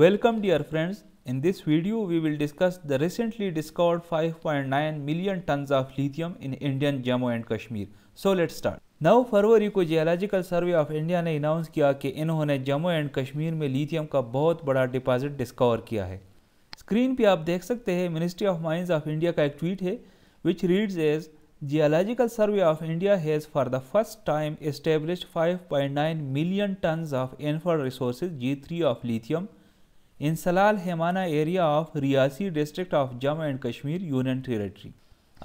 Welcome dear friends, in this video we will discuss the recently discovered 5.9 million tons of lithium in Indian Jammu and Kashmir. So let's start. 9 फरवरी को geological survey of India ने announce किया कि इन्होंने Jammu and Kashmir में lithium का बहुत बड़ा डिपॉजिट डिस्कवर किया है स्क्रीन पे आप देख सकते हैं ministry of mines of India का एक ट्वीट है विच reads as geological survey of India has for the first time establish 5.9 million ton of inferred resources ji three of lithium इंसलाल हेमाना area of Reasi district of Jammu and Kashmir union territory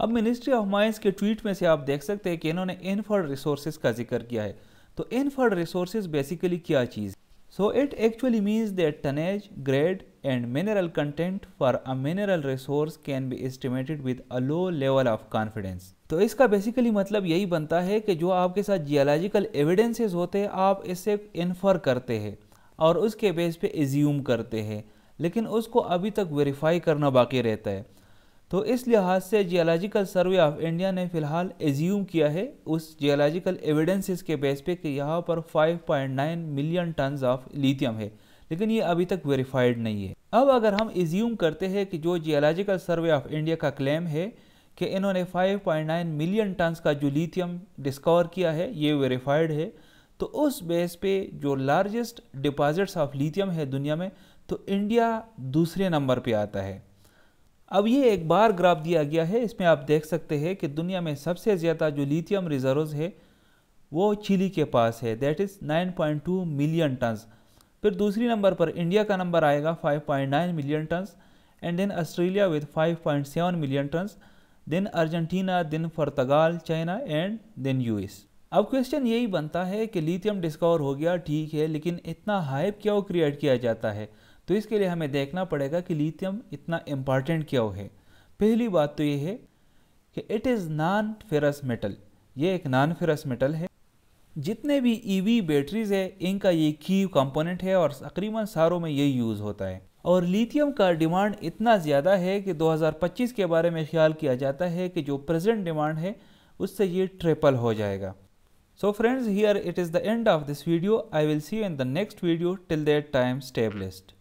अब ministry of mines के tweet में से आप देख सकते हैं कि इन्होंने इनफर्ड रिसोर्सेज का जिक्र किया है तो इनफर्ड रिसोर्स बेसिकली क्या चीज़ so it actually means that tonnage grade and mineral content for a mineral resource can be estimated with a low level of confidence तो इसका बेसिकली मतलब यही बनता है कि जो आपके साथ जियोलॉजिकल एविडेंसेस होते हैं आप इससे इन्फर करते हैं और उसके बेस पे एज्यूम करते हैं लेकिन उसको अभी तक वेरीफाई करना बाकी रहता है तो इस लिहाज से जियोलॉजिकल सर्वे ऑफ इंडिया ने फ़िलहाल एज्यूम किया है उस जियोलॉजिकल एविडेंसेस के बेस पे कि यहाँ पर 5.9 मिलियन टन्स ऑफ लिथियम है लेकिन ये अभी तक वेरीफाइड नहीं है अब अगर हम एज्यूम करते हैं कि जो जियोलॉजिकल सर्वे ऑफ इंडिया का क्लेम है कि इन्होंने 5.9 मिलियन टन्स का जो लिथियम डिस्कवर किया है ये वेरीफाइड है तो उस बेस पे जो लार्जेस्ट डिपॉजिट्स ऑफ लिथियम है दुनिया में तो इंडिया दूसरे नंबर पे आता है अब ये एक बार ग्राफ दिया गया है इसमें आप देख सकते हैं कि दुनिया में सबसे ज़्यादा जो लिथियम रिजर्व है वो चिली के पास है दैट इज़ 9.2 मिलियन टन्स फिर दूसरी नंबर पर इंडिया का नंबर आएगा 5.9 million tons and then Australia with 5.7 million tons then Argentina then Portugal China and then US अब क्वेश्चन यही बनता है कि लिथियम डिस्कवर हो गया ठीक है लेकिन इतना हाइप क्यों क्रिएट किया जाता है तो इसके लिए हमें देखना पड़ेगा कि लिथियम इतना इम्पॉर्टेंट क्यों है पहली बात तो ये है कि it is non ferrous metal ये एक नॉन फेरस मेटल है जितने भी ईवी बैटरीज है इनका ये की कंपोनेंट है और तकरीबन सारों में यही यूज़ होता है और लिथियम का डिमांड इतना ज़्यादा है कि 2025 के बारे में ख्याल किया जाता है कि जो प्रेजेंट डिमांड है उससे ये ट्रिपल हो जाएगा So friends here it is the end of this video. I will see you in the next video till that time stay blessed.